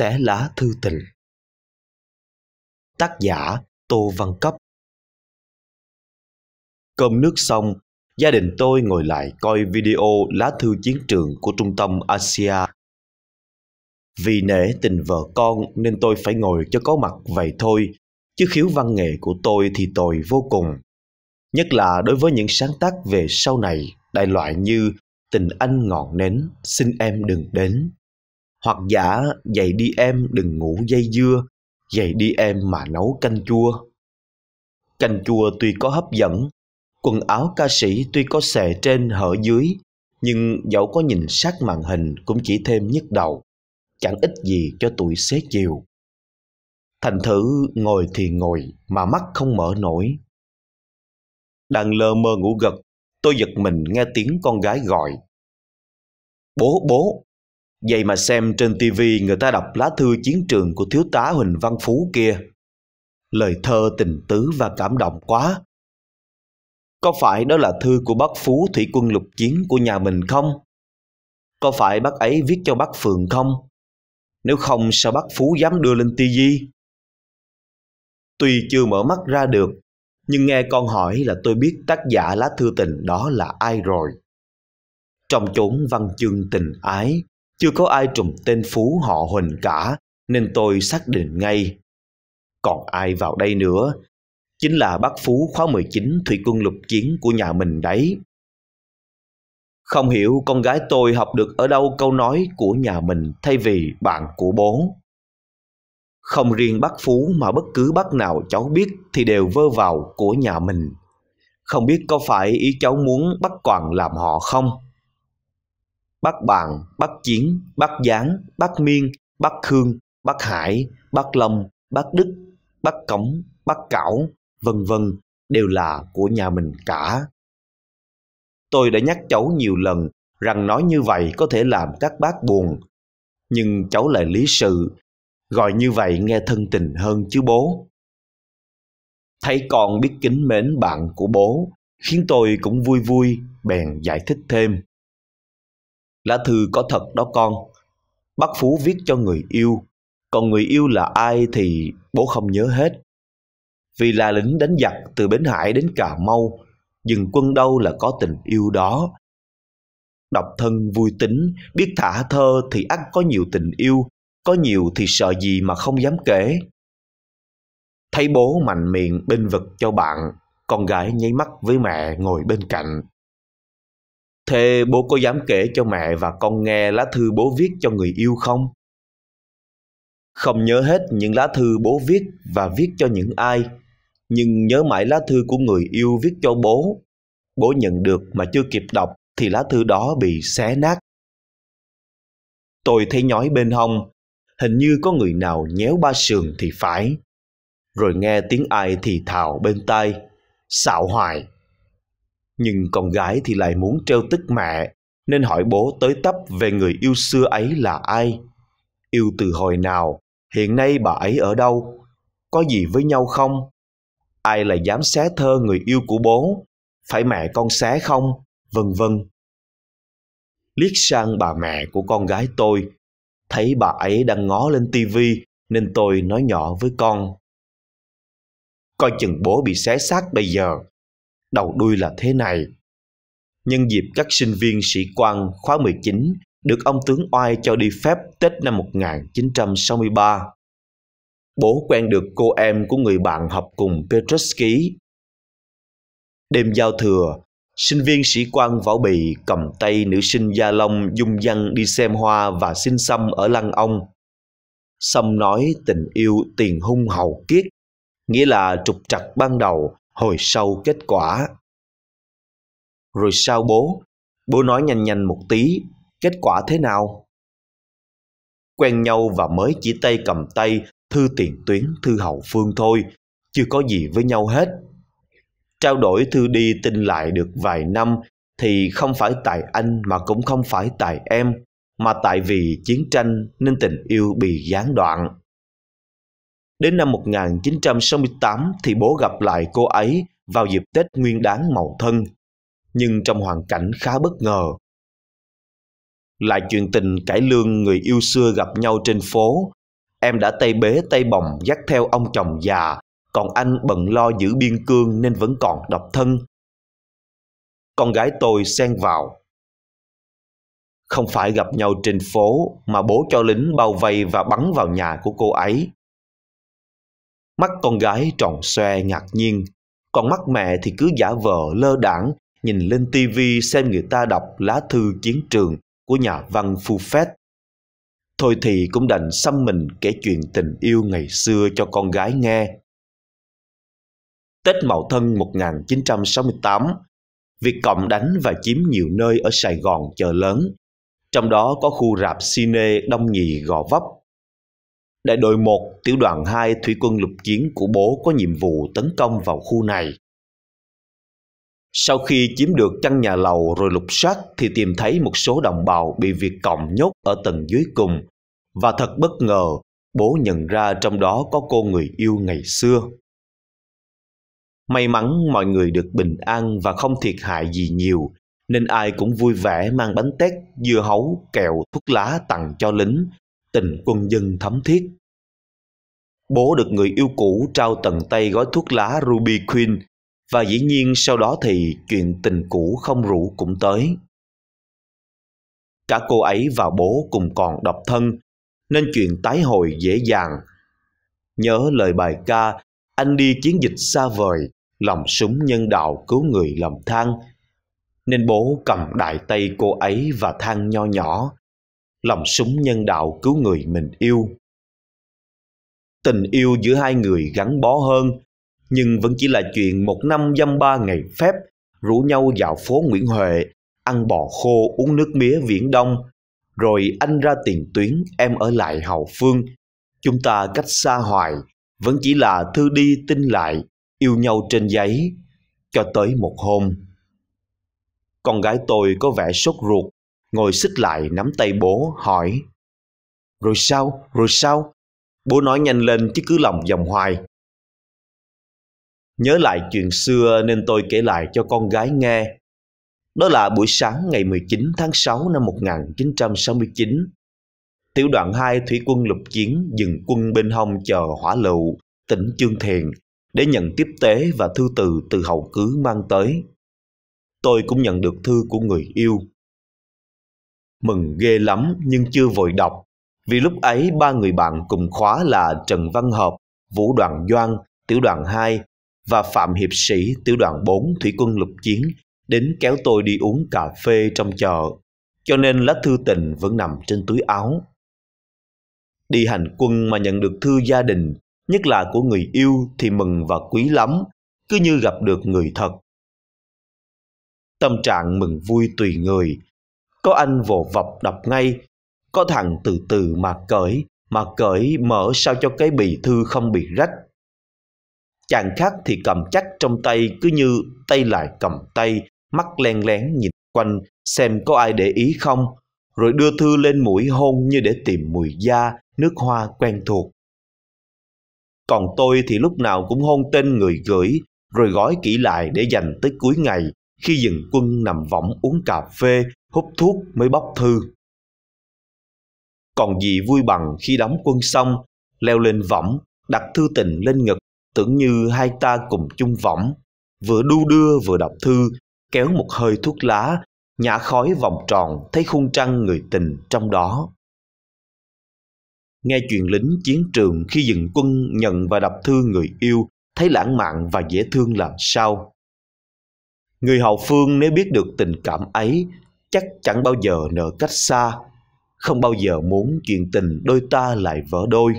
sẽ lá thư tình tác giả tô văn cấp cơm nước xong gia đình tôi ngồi lại coi video lá thư chiến trường của trung tâm asia vì nể tình vợ con nên tôi phải ngồi cho có mặt vậy thôi chứ khiếu văn nghệ của tôi thì tồi vô cùng nhất là đối với những sáng tác về sau này đại loại như tình anh ngọn nến xin em đừng đến hoặc giả dậy đi em đừng ngủ dây dưa, dậy đi em mà nấu canh chua. Canh chua tuy có hấp dẫn, quần áo ca sĩ tuy có xệ trên hở dưới, nhưng dẫu có nhìn sát màn hình cũng chỉ thêm nhức đầu, chẳng ích gì cho tuổi xế chiều. Thành thử ngồi thì ngồi mà mắt không mở nổi. Đang lơ mơ ngủ gật, tôi giật mình nghe tiếng con gái gọi. Bố, bố, Vậy mà xem trên tivi người ta đọc lá thư chiến trường của thiếu tá Huỳnh Văn Phú kia. Lời thơ tình tứ và cảm động quá. Có phải đó là thư của bác Phú thủy quân lục chiến của nhà mình không? Có phải bác ấy viết cho bác Phường không? Nếu không sao bác Phú dám đưa lên TV? Tuy chưa mở mắt ra được, nhưng nghe con hỏi là tôi biết tác giả lá thư tình đó là ai rồi. Trong chốn văn chương tình ái, chưa có ai trùng tên Phú họ Huỳnh cả, nên tôi xác định ngay. Còn ai vào đây nữa? Chính là bác Phú khóa 19 thủy quân lục chiến của nhà mình đấy. Không hiểu con gái tôi học được ở đâu câu nói của nhà mình thay vì bạn của bố. Không riêng bác Phú mà bất cứ bác nào cháu biết thì đều vơ vào của nhà mình. Không biết có phải ý cháu muốn bắt Toàn làm họ không? Bắc bàn, Bắc Chiến, Bắc Giáng, Bắc Miên, Bắc Khương, Bắc Hải, Bắc lâm, Bắc Đức, Bắc Cống, Bắc Cảo, vân vân đều là của nhà mình cả. Tôi đã nhắc cháu nhiều lần rằng nói như vậy có thể làm các bác buồn, nhưng cháu lại lý sự, gọi như vậy nghe thân tình hơn chứ bố. Thấy con biết kính mến bạn của bố, khiến tôi cũng vui vui, bèn giải thích thêm. Lá thư có thật đó con. Bác Phú viết cho người yêu, còn người yêu là ai thì bố không nhớ hết. Vì là lính đánh giặc từ Bến Hải đến Cà Mau, dừng quân đâu là có tình yêu đó. Độc thân vui tính, biết thả thơ thì ắt có nhiều tình yêu, có nhiều thì sợ gì mà không dám kể. Thấy bố mạnh miệng bên vực cho bạn, con gái nháy mắt với mẹ ngồi bên cạnh. Thế bố có dám kể cho mẹ và con nghe lá thư bố viết cho người yêu không? Không nhớ hết những lá thư bố viết và viết cho những ai, nhưng nhớ mãi lá thư của người yêu viết cho bố. Bố nhận được mà chưa kịp đọc thì lá thư đó bị xé nát. Tôi thấy nhói bên hông, hình như có người nào nhéo ba sườn thì phải. Rồi nghe tiếng ai thì thào bên tai, xạo hoài nhưng con gái thì lại muốn trêu tức mẹ nên hỏi bố tới tấp về người yêu xưa ấy là ai yêu từ hồi nào hiện nay bà ấy ở đâu có gì với nhau không ai lại dám xé thơ người yêu của bố phải mẹ con xé không vân vân liếc sang bà mẹ của con gái tôi thấy bà ấy đang ngó lên tivi nên tôi nói nhỏ với con coi chừng bố bị xé xác bây giờ đầu đuôi là thế này. Nhân dịp các sinh viên sĩ quan khóa 19 được ông tướng Oai cho đi phép Tết năm 1963. Bố quen được cô em của người bạn học cùng Petrovsky. Đêm giao thừa, sinh viên sĩ quan Võ Bị cầm tay nữ sinh Gia Long dung dăng đi xem hoa và xin xăm ở Lăng Ông. Xăm nói tình yêu tiền hung hậu kiết, nghĩa là trục trặc ban đầu hồi sau kết quả rồi sao bố bố nói nhanh nhanh một tí kết quả thế nào quen nhau và mới chỉ tay cầm tay thư tiền tuyến thư hậu phương thôi chưa có gì với nhau hết trao đổi thư đi tin lại được vài năm thì không phải tại anh mà cũng không phải tại em mà tại vì chiến tranh nên tình yêu bị gián đoạn Đến năm 1968 thì bố gặp lại cô ấy vào dịp Tết Nguyên đán Mậu Thân, nhưng trong hoàn cảnh khá bất ngờ. Lại chuyện tình cải lương người yêu xưa gặp nhau trên phố, em đã tay bế tay bồng dắt theo ông chồng già, còn anh bận lo giữ biên cương nên vẫn còn độc thân. Con gái tôi xen vào. Không phải gặp nhau trên phố mà bố cho lính bao vây và bắn vào nhà của cô ấy Mắt con gái tròn xoe ngạc nhiên, còn mắt mẹ thì cứ giả vờ lơ đảng, nhìn lên tivi xem người ta đọc lá thư chiến trường của nhà văn Phu Phuffet. Thôi thì cũng đành xăm mình kể chuyện tình yêu ngày xưa cho con gái nghe. Tết Mậu Thân 1968, Việt Cộng đánh và chiếm nhiều nơi ở Sài Gòn chợ lớn, trong đó có khu rạp cine Đông Nhì Gò Vấp Đại đội 1, tiểu đoàn 2 thủy quân lục chiến của bố có nhiệm vụ tấn công vào khu này. Sau khi chiếm được căn nhà lầu rồi lục soát thì tìm thấy một số đồng bào bị Việt Cộng nhốt ở tầng dưới cùng. Và thật bất ngờ, bố nhận ra trong đó có cô người yêu ngày xưa. May mắn mọi người được bình an và không thiệt hại gì nhiều, nên ai cũng vui vẻ mang bánh tét, dưa hấu, kẹo, thuốc lá tặng cho lính tình quân dân thấm thiết. Bố được người yêu cũ trao tận tay gói thuốc lá Ruby Queen và dĩ nhiên sau đó thì chuyện tình cũ không rủ cũng tới. Cả cô ấy và bố cùng còn độc thân nên chuyện tái hồi dễ dàng. Nhớ lời bài ca Anh đi chiến dịch xa vời, lòng súng nhân đạo cứu người lầm than nên bố cầm đại tay cô ấy và than nho nhỏ lòng súng nhân đạo cứu người mình yêu tình yêu giữa hai người gắn bó hơn nhưng vẫn chỉ là chuyện một năm dăm ba ngày phép rủ nhau dạo phố nguyễn huệ ăn bò khô uống nước mía viễn đông rồi anh ra tiền tuyến em ở lại hậu phương chúng ta cách xa hoài vẫn chỉ là thư đi tin lại yêu nhau trên giấy cho tới một hôm con gái tôi có vẻ sốt ruột ngồi xích lại nắm tay bố hỏi rồi sao rồi sao bố nói nhanh lên chứ cứ lòng vòng hoài nhớ lại chuyện xưa nên tôi kể lại cho con gái nghe đó là buổi sáng ngày 19 tháng 6 năm 1969 tiểu đoàn 2 thủy quân lục chiến dừng quân bên hông chờ hỏa lựu tỉnh chương thiền để nhận tiếp tế và thư từ từ hậu cứ mang tới tôi cũng nhận được thư của người yêu mừng ghê lắm nhưng chưa vội đọc, vì lúc ấy ba người bạn cùng khóa là Trần Văn Hợp, Vũ Đoàn Doan, Tiểu đoàn 2 và Phạm Hiệp Sĩ, Tiểu đoàn 4 Thủy quân lục chiến đến kéo tôi đi uống cà phê trong chợ, cho nên lá thư tình vẫn nằm trên túi áo. Đi hành quân mà nhận được thư gia đình, nhất là của người yêu thì mừng và quý lắm, cứ như gặp được người thật. Tâm trạng mừng vui tùy người, có anh vồ vập đập ngay. Có thằng từ từ mà cởi, mà cởi mở sao cho cái bì thư không bị rách. Chàng khác thì cầm chắc trong tay cứ như tay lại cầm tay, mắt len lén nhìn quanh xem có ai để ý không, rồi đưa thư lên mũi hôn như để tìm mùi da, nước hoa quen thuộc. Còn tôi thì lúc nào cũng hôn tên người gửi, rồi gói kỹ lại để dành tới cuối ngày, khi dừng quân nằm võng uống cà phê, hút thuốc mới bóc thư. Còn gì vui bằng khi đóng quân xong, leo lên võng, đặt thư tình lên ngực, tưởng như hai ta cùng chung võng, vừa đu đưa vừa đọc thư, kéo một hơi thuốc lá, nhả khói vòng tròn thấy khung trăng người tình trong đó. Nghe chuyện lính chiến trường khi dừng quân nhận và đọc thư người yêu, thấy lãng mạn và dễ thương làm sao. Người hậu phương nếu biết được tình cảm ấy, chắc chẳng bao giờ nở cách xa, không bao giờ muốn chuyện tình đôi ta lại vỡ đôi.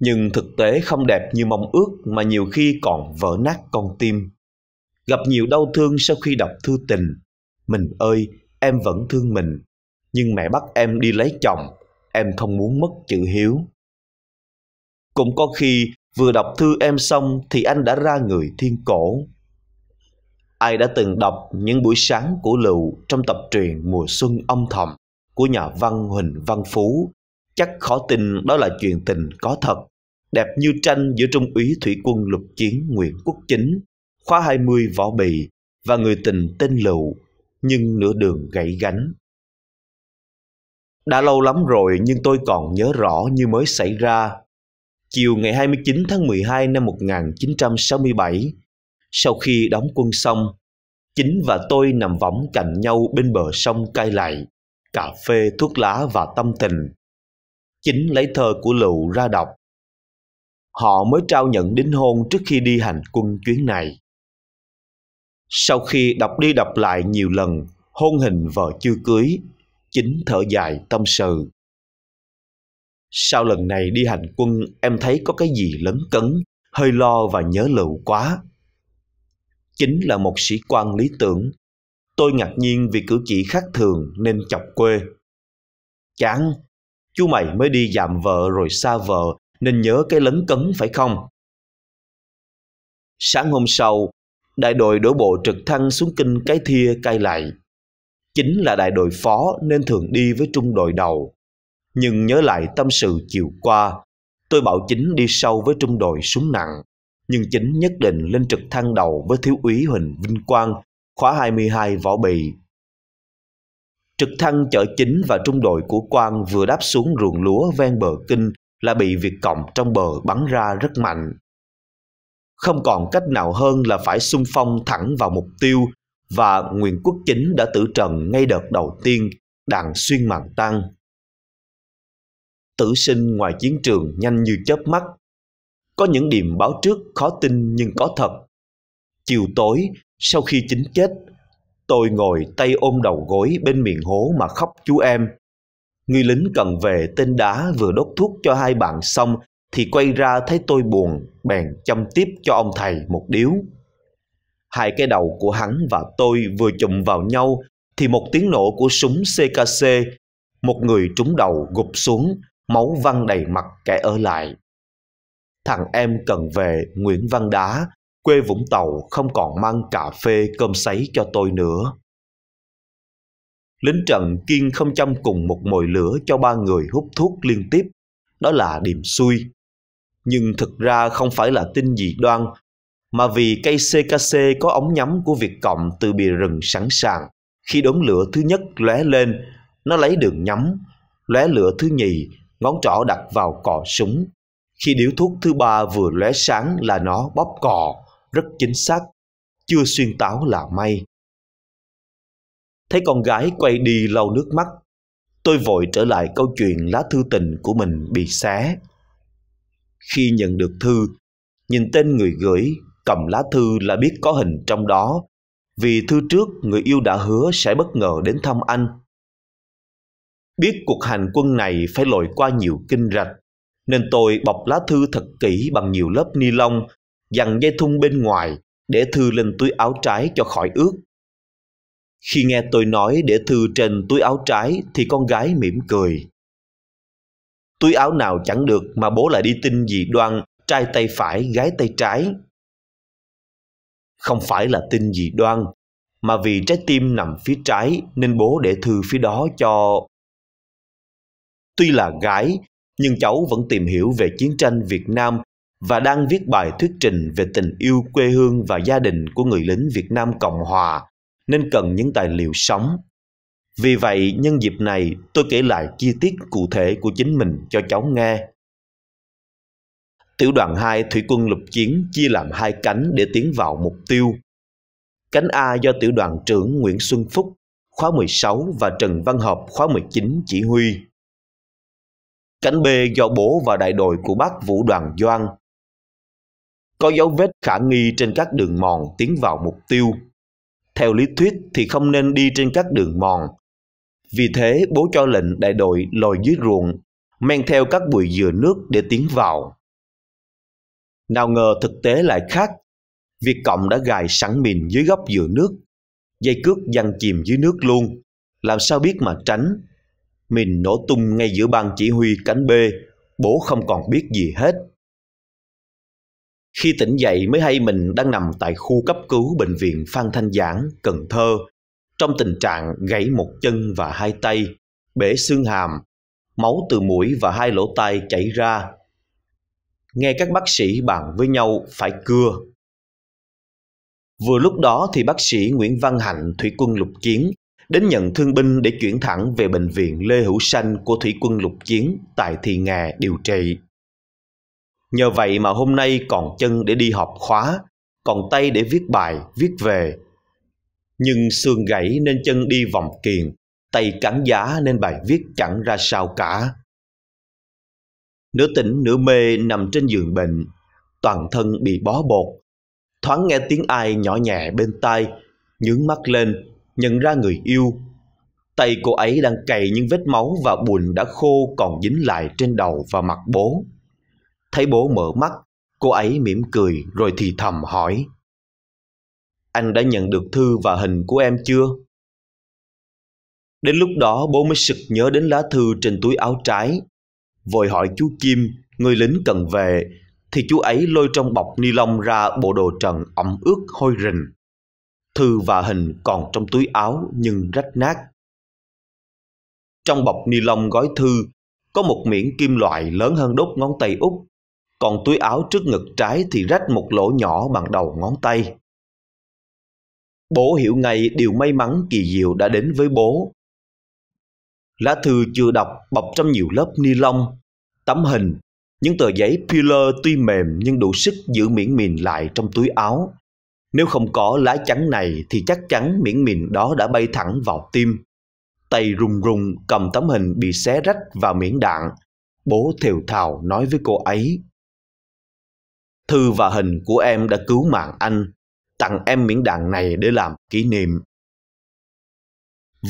Nhưng thực tế không đẹp như mong ước mà nhiều khi còn vỡ nát con tim. Gặp nhiều đau thương sau khi đọc thư tình. Mình ơi, em vẫn thương mình, nhưng mẹ bắt em đi lấy chồng, em không muốn mất chữ hiếu. Cũng có khi vừa đọc thư em xong thì anh đã ra người thiên cổ ai đã từng đọc những buổi sáng của Lựu trong tập truyện Mùa Xuân Âm Thầm của nhà văn Huỳnh Văn Phú, chắc khó tin đó là chuyện tình có thật, đẹp như tranh giữa Trung úy Thủy quân Lục Chiến Nguyễn Quốc Chính, khóa 20 Võ Bì và người tình tên Lựu, nhưng nửa đường gãy gánh. Đã lâu lắm rồi nhưng tôi còn nhớ rõ như mới xảy ra. Chiều ngày 29 tháng 12 năm 1967, sau khi đóng quân xong, chính và tôi nằm võng cạnh nhau bên bờ sông cai lại, cà phê, thuốc lá và tâm tình. Chính lấy thơ của Lựu ra đọc. Họ mới trao nhận đính hôn trước khi đi hành quân chuyến này. Sau khi đọc đi đọc lại nhiều lần, hôn hình vợ chưa cưới, chính thở dài tâm sự. Sau lần này đi hành quân, em thấy có cái gì lấn cấn, hơi lo và nhớ lựu quá chính là một sĩ quan lý tưởng. Tôi ngạc nhiên vì cử chỉ khác thường nên chọc quê. Chán, chú mày mới đi dạm vợ rồi xa vợ nên nhớ cái lấn cấn phải không? Sáng hôm sau, đại đội đổ bộ trực thăng xuống kinh Cái Thia cai lại. Chính là đại đội phó nên thường đi với trung đội đầu. Nhưng nhớ lại tâm sự chiều qua, tôi bảo chính đi sâu với trung đội súng nặng nhưng chính nhất định lên trực thăng đầu với thiếu úy Huỳnh Vinh Quang, khóa 22 Võ Bị. Trực thăng chở chính và trung đội của Quang vừa đáp xuống ruộng lúa ven bờ kinh là bị Việt Cộng trong bờ bắn ra rất mạnh. Không còn cách nào hơn là phải xung phong thẳng vào mục tiêu và Nguyễn Quốc Chính đã tử trần ngay đợt đầu tiên đạn xuyên màng tăng. Tử sinh ngoài chiến trường nhanh như chớp mắt, có những điểm báo trước khó tin nhưng có thật. Chiều tối, sau khi chính chết, tôi ngồi tay ôm đầu gối bên miệng hố mà khóc chú em. Người lính cần về tên đá vừa đốt thuốc cho hai bạn xong thì quay ra thấy tôi buồn, bèn chăm tiếp cho ông thầy một điếu. Hai cái đầu của hắn và tôi vừa chụm vào nhau thì một tiếng nổ của súng CKC, một người trúng đầu gục xuống, máu văng đầy mặt kẻ ở lại thằng em cần về Nguyễn Văn Đá, quê Vũng Tàu không còn mang cà phê cơm sấy cho tôi nữa. Lính Trận Kiên không chăm cùng một mồi lửa cho ba người hút thuốc liên tiếp, đó là điểm xui. Nhưng thực ra không phải là tin dị đoan, mà vì cây CKC có ống nhắm của Việt Cộng từ bìa rừng sẵn sàng. Khi đốm lửa thứ nhất lóe lên, nó lấy đường nhắm, lóe lửa thứ nhì, ngón trỏ đặt vào cò súng, khi điếu thuốc thứ ba vừa lóe sáng là nó bóp cò, rất chính xác, chưa xuyên táo là may. Thấy con gái quay đi lau nước mắt, tôi vội trở lại câu chuyện lá thư tình của mình bị xé. Khi nhận được thư, nhìn tên người gửi, cầm lá thư là biết có hình trong đó, vì thư trước người yêu đã hứa sẽ bất ngờ đến thăm anh. Biết cuộc hành quân này phải lội qua nhiều kinh rạch, nên tôi bọc lá thư thật kỹ bằng nhiều lớp ni lông, dằn dây thun bên ngoài để thư lên túi áo trái cho khỏi ướt. Khi nghe tôi nói để thư trên túi áo trái thì con gái mỉm cười. Túi áo nào chẳng được mà bố lại đi tin dị đoan trai tay phải gái tay trái. Không phải là tin dị đoan, mà vì trái tim nằm phía trái nên bố để thư phía đó cho. Tuy là gái nhưng cháu vẫn tìm hiểu về chiến tranh Việt Nam và đang viết bài thuyết trình về tình yêu quê hương và gia đình của người lính Việt Nam Cộng Hòa, nên cần những tài liệu sống. Vì vậy, nhân dịp này, tôi kể lại chi tiết cụ thể của chính mình cho cháu nghe. Tiểu đoàn 2 Thủy quân lục chiến chia làm hai cánh để tiến vào mục tiêu. Cánh A do tiểu đoàn trưởng Nguyễn Xuân Phúc, khóa 16 và Trần Văn Hợp khóa 19 chỉ huy. Cánh b do bố và đại đội của bác Vũ Đoàn Doan. Có dấu vết khả nghi trên các đường mòn tiến vào mục tiêu. Theo lý thuyết thì không nên đi trên các đường mòn. Vì thế bố cho lệnh đại đội lồi dưới ruộng, men theo các bụi dừa nước để tiến vào. Nào ngờ thực tế lại khác. việc Cộng đã gài sẵn mìn dưới góc dừa nước. Dây cước giăng chìm dưới nước luôn. Làm sao biết mà tránh mình nổ tung ngay giữa ban chỉ huy cánh B, bố không còn biết gì hết. Khi tỉnh dậy mới hay mình đang nằm tại khu cấp cứu bệnh viện Phan Thanh Giảng, Cần Thơ, trong tình trạng gãy một chân và hai tay, bể xương hàm, máu từ mũi và hai lỗ tai chảy ra. Nghe các bác sĩ bàn với nhau phải cưa. Vừa lúc đó thì bác sĩ Nguyễn Văn Hạnh, thủy quân lục chiến, đến nhận thương binh để chuyển thẳng về bệnh viện Lê Hữu Sanh của Thủy quân lục chiến tại Thị Ngà điều trị. Nhờ vậy mà hôm nay còn chân để đi học khóa, còn tay để viết bài, viết về. Nhưng xương gãy nên chân đi vòng kiền, tay cắn giá nên bài viết chẳng ra sao cả. Nửa tỉnh nửa mê nằm trên giường bệnh, toàn thân bị bó bột. Thoáng nghe tiếng ai nhỏ nhẹ bên tai, nhướng mắt lên nhận ra người yêu. Tay cô ấy đang cày những vết máu và bùn đã khô còn dính lại trên đầu và mặt bố. Thấy bố mở mắt, cô ấy mỉm cười rồi thì thầm hỏi. Anh đã nhận được thư và hình của em chưa? Đến lúc đó bố mới sực nhớ đến lá thư trên túi áo trái. Vội hỏi chú Kim, người lính cần về, thì chú ấy lôi trong bọc ni lông ra bộ đồ trần ẩm ướt hôi rình thư và hình còn trong túi áo nhưng rách nát. Trong bọc ni lông gói thư có một miếng kim loại lớn hơn đốt ngón tay út, còn túi áo trước ngực trái thì rách một lỗ nhỏ bằng đầu ngón tay. Bố hiểu ngay điều may mắn kỳ diệu đã đến với bố. Lá thư chưa đọc bọc trong nhiều lớp ni lông, tấm hình, những tờ giấy peeler tuy mềm nhưng đủ sức giữ miễn mìn lại trong túi áo. Nếu không có lá chắn này thì chắc chắn miếng mìn đó đã bay thẳng vào tim. Tay run run cầm tấm hình bị xé rách vào miếng đạn. Bố thều thào nói với cô ấy. Thư và hình của em đã cứu mạng anh. Tặng em miếng đạn này để làm kỷ niệm.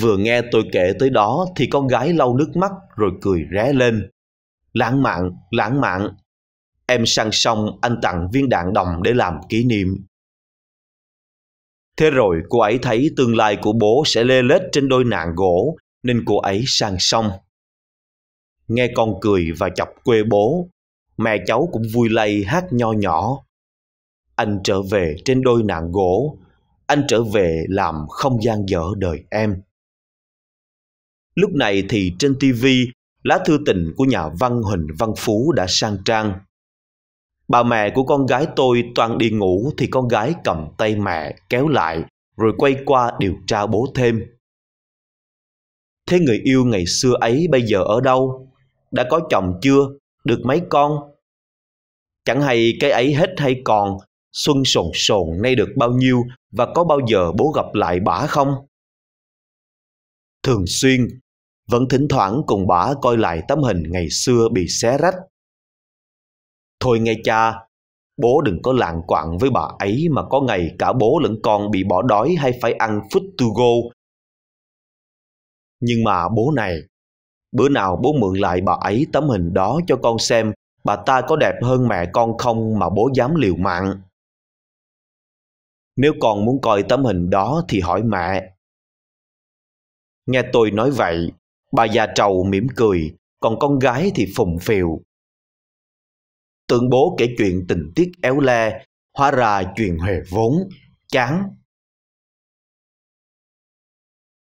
Vừa nghe tôi kể tới đó thì con gái lau nước mắt rồi cười ré lên. Lãng mạn, lãng mạn. Em sang sông anh tặng viên đạn đồng để làm kỷ niệm. Thế rồi cô ấy thấy tương lai của bố sẽ lê lết trên đôi nạn gỗ, nên cô ấy sang sông. Nghe con cười và chọc quê bố, mẹ cháu cũng vui lây hát nho nhỏ. Anh trở về trên đôi nạn gỗ, anh trở về làm không gian dở đời em. Lúc này thì trên tivi, lá thư tình của nhà văn Huỳnh Văn Phú đã sang trang. Bà mẹ của con gái tôi toàn đi ngủ thì con gái cầm tay mẹ kéo lại rồi quay qua điều tra bố thêm. Thế người yêu ngày xưa ấy bây giờ ở đâu? Đã có chồng chưa? Được mấy con? Chẳng hay cái ấy hết hay còn, xuân sồn sồn nay được bao nhiêu và có bao giờ bố gặp lại bả không? Thường xuyên, vẫn thỉnh thoảng cùng bả coi lại tấm hình ngày xưa bị xé rách Thôi nghe cha, bố đừng có lạng quạng với bà ấy mà có ngày cả bố lẫn con bị bỏ đói hay phải ăn food to go. Nhưng mà bố này, bữa nào bố mượn lại bà ấy tấm hình đó cho con xem bà ta có đẹp hơn mẹ con không mà bố dám liều mạng. Nếu con muốn coi tấm hình đó thì hỏi mẹ. Nghe tôi nói vậy, bà già trầu mỉm cười, còn con gái thì phùng phiều, tưởng bố kể chuyện tình tiết éo le hóa ra chuyện huề vốn chán